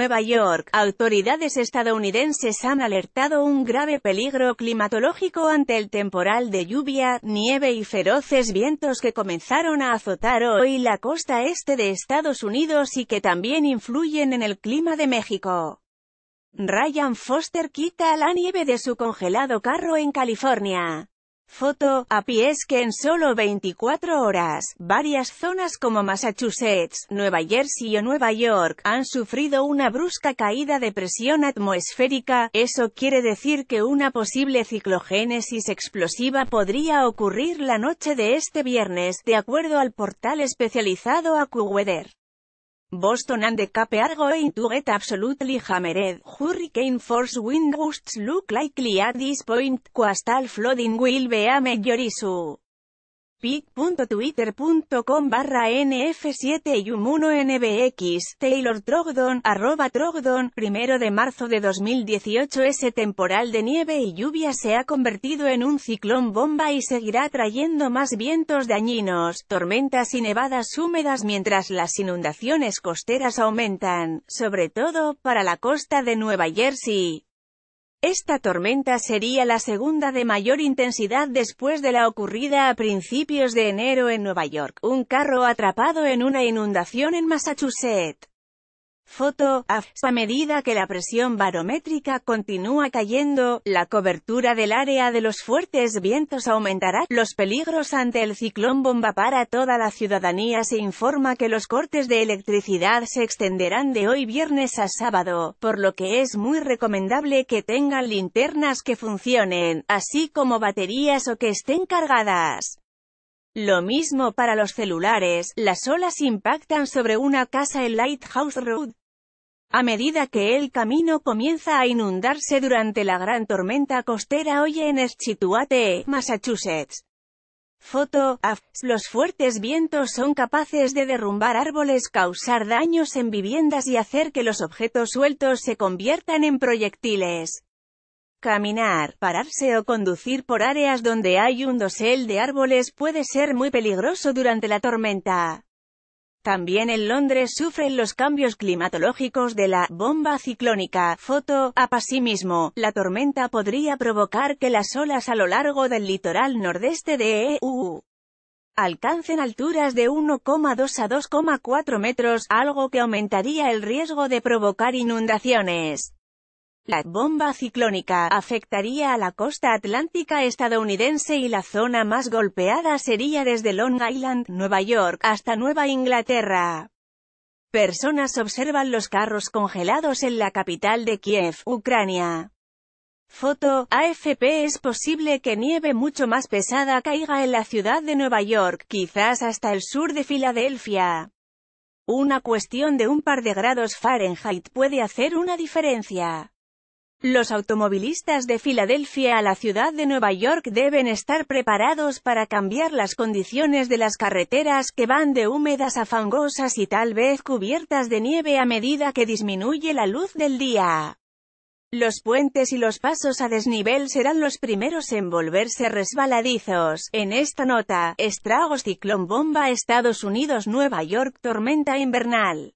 Nueva York, autoridades estadounidenses han alertado un grave peligro climatológico ante el temporal de lluvia, nieve y feroces vientos que comenzaron a azotar hoy la costa este de Estados Unidos y que también influyen en el clima de México. Ryan Foster quita la nieve de su congelado carro en California. Foto, a es que en solo 24 horas, varias zonas como Massachusetts, Nueva Jersey o Nueva York, han sufrido una brusca caída de presión atmosférica, eso quiere decir que una posible ciclogénesis explosiva podría ocurrir la noche de este viernes, de acuerdo al portal especializado AccuWeather. Boston and the Cape are going to get absolutely hammered. Hurricane force wind gusts look likely at this point. Coastal flooding will be a major issue pic.twitter.com barra nf7 y 1 nbx Taylor Trogdon, arroba Trogdon, primero de marzo de 2018 ese temporal de nieve y lluvia se ha convertido en un ciclón bomba y seguirá trayendo más vientos dañinos, tormentas y nevadas húmedas mientras las inundaciones costeras aumentan, sobre todo para la costa de Nueva Jersey. Esta tormenta sería la segunda de mayor intensidad después de la ocurrida a principios de enero en Nueva York, un carro atrapado en una inundación en Massachusetts. Foto A medida que la presión barométrica continúa cayendo, la cobertura del área de los fuertes vientos aumentará. Los peligros ante el ciclón bomba para toda la ciudadanía se informa que los cortes de electricidad se extenderán de hoy viernes a sábado, por lo que es muy recomendable que tengan linternas que funcionen, así como baterías o que estén cargadas. Lo mismo para los celulares, las olas impactan sobre una casa en Lighthouse Road. A medida que el camino comienza a inundarse durante la gran tormenta costera hoy en Eschituate, Massachusetts. Foto, Los fuertes vientos son capaces de derrumbar árboles, causar daños en viviendas y hacer que los objetos sueltos se conviertan en proyectiles. Caminar, pararse o conducir por áreas donde hay un dosel de árboles puede ser muy peligroso durante la tormenta. También en Londres sufren los cambios climatológicos de la bomba ciclónica. Foto. A la tormenta podría provocar que las olas a lo largo del litoral nordeste de EU alcancen alturas de 1,2 a 2,4 metros, algo que aumentaría el riesgo de provocar inundaciones. La bomba ciclónica afectaría a la costa atlántica estadounidense y la zona más golpeada sería desde Long Island, Nueva York, hasta Nueva Inglaterra. Personas observan los carros congelados en la capital de Kiev, Ucrania. Foto, AFP Es posible que nieve mucho más pesada caiga en la ciudad de Nueva York, quizás hasta el sur de Filadelfia. Una cuestión de un par de grados Fahrenheit puede hacer una diferencia. Los automovilistas de Filadelfia a la ciudad de Nueva York deben estar preparados para cambiar las condiciones de las carreteras que van de húmedas a fangosas y tal vez cubiertas de nieve a medida que disminuye la luz del día. Los puentes y los pasos a desnivel serán los primeros en volverse resbaladizos. En esta nota, estragos ciclón bomba Estados Unidos Nueva York tormenta invernal.